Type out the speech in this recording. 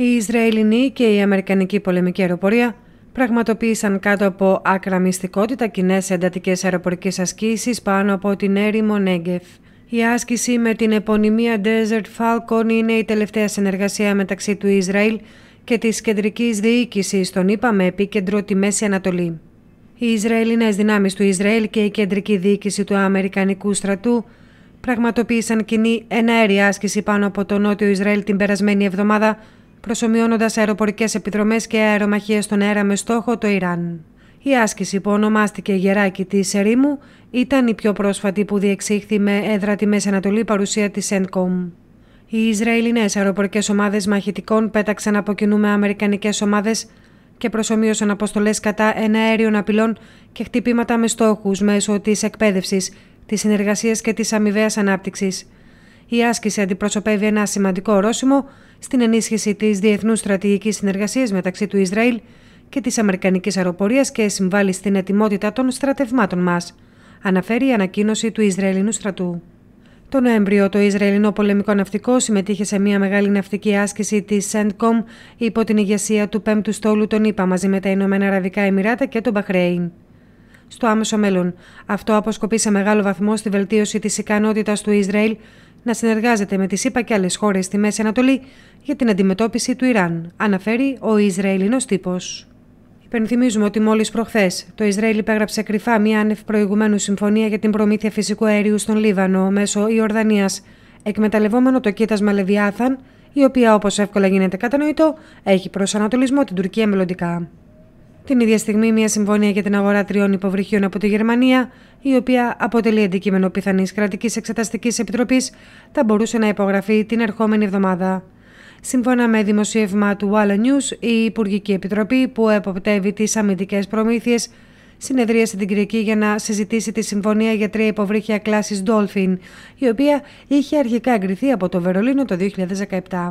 Η Ισραηλινή και η Αμερικανική πολεμική αεροπορία πραγματοποίησαν κάτω από άκρα μυστικότητα κοινές εντατικές αεροπορικές ασκήσεις πάνω από την έρημο Νέγκεφ. Η άσκηση με την επωνυμία Desert Falcon είναι η τελευταία συνεργασία μεταξύ του Ισραήλ και της κεντρικής διοίκησης των ΗΠΑ με επίκεντρο τη Μέση Ανατολή. Οι Ισραηλινές δυνάμεις του Ισραήλ και η κεντρική διοίκηση του Αμερικανικού στρατού πραγματοποίησαν κοινή εναέρη άσκηση πάνω από το νότιο Ισραήλ την περασμένη εβδομάδα Προσωμιώνοντας αεροπορικές επιδρομές και αερομαχίες στον αέρα με στόχο το Ιράν. Η άσκηση που ονομάστηκε Γεράκι της Ερήμου ήταν η πιο πρόσφατη που διεξήχθη με έδρα τη Μέση Ανατολή παρουσία της ΕΝΚΟΜ. Οι Ισραηλινές αεροπορικές ομάδες μαχητικών πέταξαν από κοινού με Αμερικανικές ομάδες και προσωμείωσαν αποστολές κατά εναέριων απειλών και χτυπήματα με στόχους μέσω της εκπαίδευσης, της συνεργασίας και της αμοιβαίας ανάπτυξης. Η άσκηση αντιπροσωπεύει ένα σημαντικό ορόσημο στην ενίσχυση της διεθνούς στρατηγικής συνεργασίας μεταξύ του Ισραήλ και της Αμερικανικής αεροπορίας και συμβάλλει στην ετοιμότητα των στρατευμάτων μας, αναφέρει η ανακοίνωση του Ισραηλινού στρατού. Το Νοέμβριο, το Ισραηλινό πολεμικό ναυτικό συμμετείχε σε μια μεγάλη ναυτική άσκηση της ΣΕΝΤΚΟΜ υπό την ηγεσία του 5ου στόλου των ΗΠΑ μαζί με τα Ηνωμένα Αραβικά Εμμυράτα και τον Μπαχρέιν. Στο άμεσο μέλλον, αυτό αποσκοπεί σε μεγάλο βαθμό στη βελτίωση της ικανότητας του Ισραήλ να συνεργάζεται με τη ΣΥΠΑ και άλλες χώρες στη Μέση Ανατολή για την αντιμετώπιση του Ιράν, αναφέρει ο Ισραηλινός τύπος. Υπενθυμίζουμε ότι μόλις προχθές το Ισραήλ υπέγραψε κρυφά μια άνευ προηγουμένου συμφωνία για την προμήθεια φυσικού αερίου στον Λίβανο μέσω Ιορδανίας, εκμεταλλευόμενο το κοίτασμα Λεβιάθαν, η οποία όπως εύκολα γίνεται κατανοητό έχει προσανατολισμό την Τουρκία μελλοντικά. Την ίδια στιγμή, μια συμφωνία για την αγορά τριών υποβρυχίων από τη Γερμανία, η οποία αποτελεί αντικείμενο πιθανής κρατικής εξεταστικής επιτροπής, θα μπορούσε να υπογραφεί την ερχόμενη εβδομάδα. Σύμφωνα με δημοσίευμα του Wall News, η Υπουργική Επιτροπή που εποπτεύει τις αμυντικές προμήθειες συνεδρίασε την Κυριακή για να συζητήσει τη συμφωνία για τρία υποβρύχια κλάσης Dolphin, η οποία είχε αρχικά εγκριθεί από το Βερολίνο το 2017.